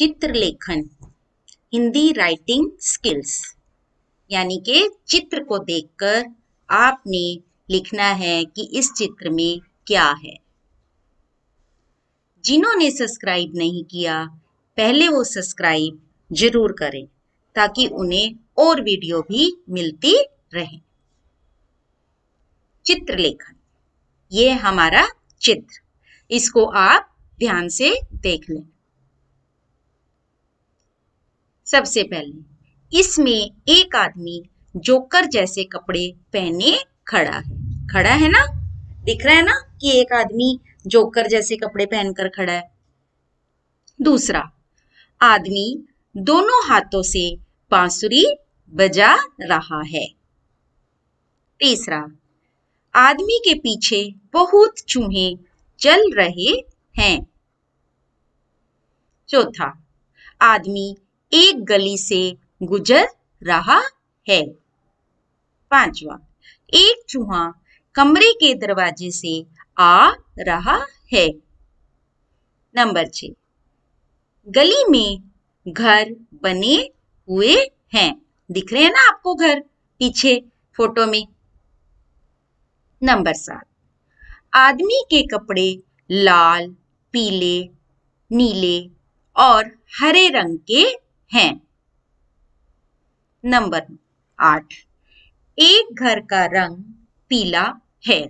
चित्रलेखन Hindi writing skills यानी के चित्र को देखकर आपने लिखना है कि इस चित्र में क्या है जिन्होंने सब्सक्राइब नहीं किया पहले वो सब्सक्राइब जरूर करें ताकि उन्हें और वीडियो भी मिलती रहे चित्रलेखन ये हमारा चित्र इसको आप ध्यान से देख लें सबसे पहले इसमें एक आदमी जोकर जैसे कपड़े पहने खड़ा है खड़ा है ना दिख रहा है ना कि एक आदमी जोकर जैसे कपड़े पहनकर खड़ा है दूसरा आदमी दोनों हाथों से बांसुरी बजा रहा है तीसरा आदमी के पीछे बहुत चूहे चल रहे हैं चौथा आदमी एक गली से गुजर रहा है पांचवा एक चूहा कमरे के दरवाजे से आ रहा है नंबर छ गली में घर बने हुए हैं दिख रहे हैं ना आपको घर पीछे फोटो में नंबर सात आदमी के कपड़े लाल पीले नीले और हरे रंग के हैं नंबर आठ एक घर का रंग पीला है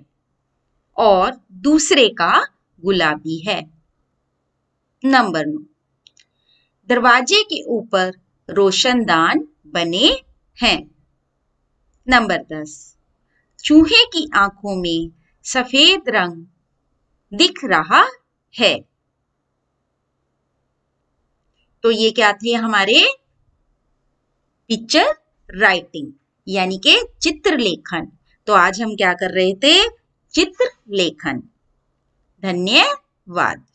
और दूसरे का गुलाबी है नंबर नौ दरवाजे के ऊपर रोशनदान बने हैं नंबर दस चूहे की आंखों में सफेद रंग दिख रहा है तो ये क्या थे हमारे पिक्चर राइटिंग यानी के चित्र लेखन तो आज हम क्या कर रहे थे चित्र लेखन धन्यवाद